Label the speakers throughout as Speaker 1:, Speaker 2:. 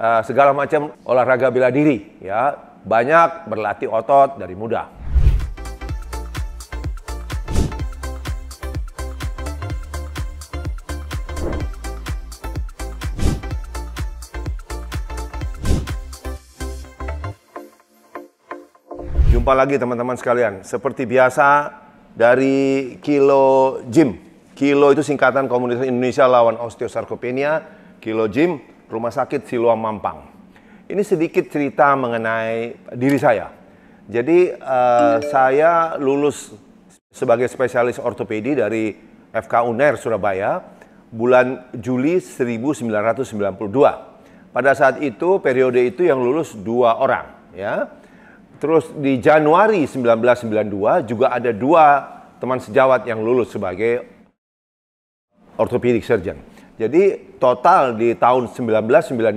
Speaker 1: Eh, segala macam olahraga bela diri ya banyak berlatih otot dari muda. Jumpa lagi teman-teman sekalian. Seperti biasa dari Kilo Gym. Kilo itu singkatan Komunitas Indonesia lawan osteosarkopenia Kilo Gym Rumah Sakit Siloam Mampang. Ini sedikit cerita mengenai diri saya. Jadi uh, saya lulus sebagai spesialis ortopedi dari FK UNER Surabaya bulan Juli 1992. Pada saat itu periode itu yang lulus dua orang ya. Terus di Januari 1992 juga ada dua teman sejawat yang lulus sebagai orthopedic surgeon. Jadi total di tahun 1992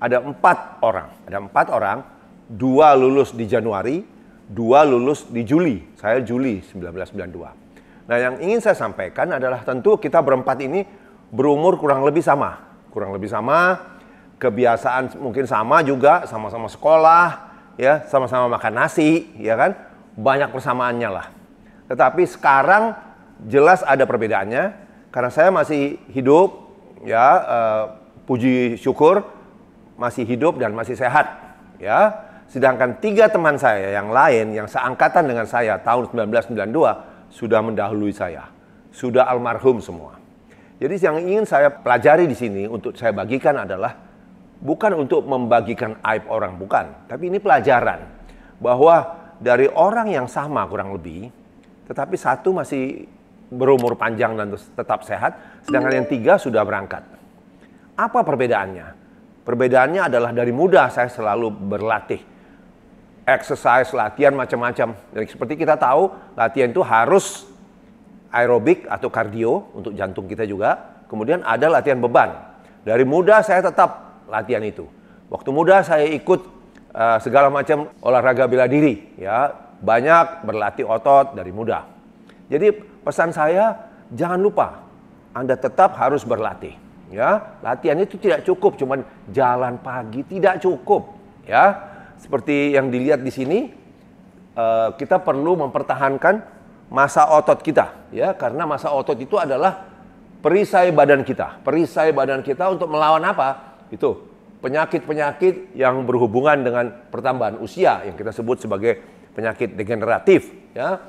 Speaker 1: ada empat orang, ada empat orang, dua lulus di Januari, dua lulus di Juli. Saya Juli 1992. Nah yang ingin saya sampaikan adalah tentu kita berempat ini berumur kurang lebih sama, kurang lebih sama, kebiasaan mungkin sama juga, sama-sama sekolah, ya, sama-sama makan nasi, ya kan? Banyak persamaannya lah. Tetapi sekarang jelas ada perbedaannya karena saya masih hidup ya uh, puji syukur masih hidup dan masih sehat ya sedangkan tiga teman saya yang lain yang seangkatan dengan saya tahun 1992 sudah mendahului saya sudah almarhum semua jadi yang ingin saya pelajari di sini untuk saya bagikan adalah bukan untuk membagikan aib orang bukan tapi ini pelajaran bahwa dari orang yang sama kurang lebih tetapi satu masih berumur panjang dan tetap sehat, sedangkan yang tiga sudah berangkat. Apa perbedaannya? Perbedaannya adalah dari muda saya selalu berlatih. Exercise, latihan macam-macam. Jadi seperti kita tahu, latihan itu harus aerobik atau kardio untuk jantung kita juga. Kemudian ada latihan beban. Dari muda saya tetap latihan itu. Waktu muda saya ikut uh, segala macam olahraga bela diri, ya banyak berlatih otot dari muda. Jadi pesan saya jangan lupa Anda tetap harus berlatih. Ya, latihan itu tidak cukup cuman jalan pagi tidak cukup, ya. Seperti yang dilihat di sini eh, kita perlu mempertahankan masa otot kita, ya, karena masa otot itu adalah perisai badan kita. Perisai badan kita untuk melawan apa? Itu penyakit-penyakit yang berhubungan dengan pertambahan usia yang kita sebut sebagai penyakit degeneratif, ya.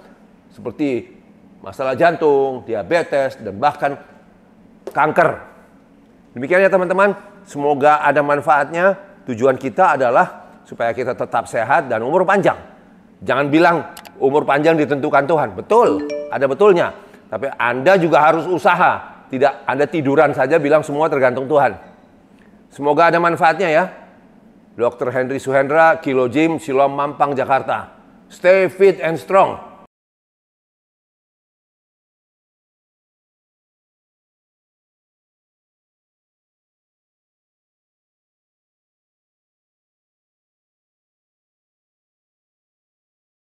Speaker 1: Seperti masalah jantung, diabetes, dan bahkan kanker. Demikian ya teman-teman, semoga ada manfaatnya. Tujuan kita adalah supaya kita tetap sehat dan umur panjang. Jangan bilang umur panjang ditentukan Tuhan. Betul, ada betulnya. Tapi Anda juga harus usaha. Tidak Anda tiduran saja bilang semua tergantung Tuhan. Semoga ada manfaatnya ya. Dr. Henry Suhendra, Kilo Gym, Silom Mampang, Jakarta. Stay fit and strong.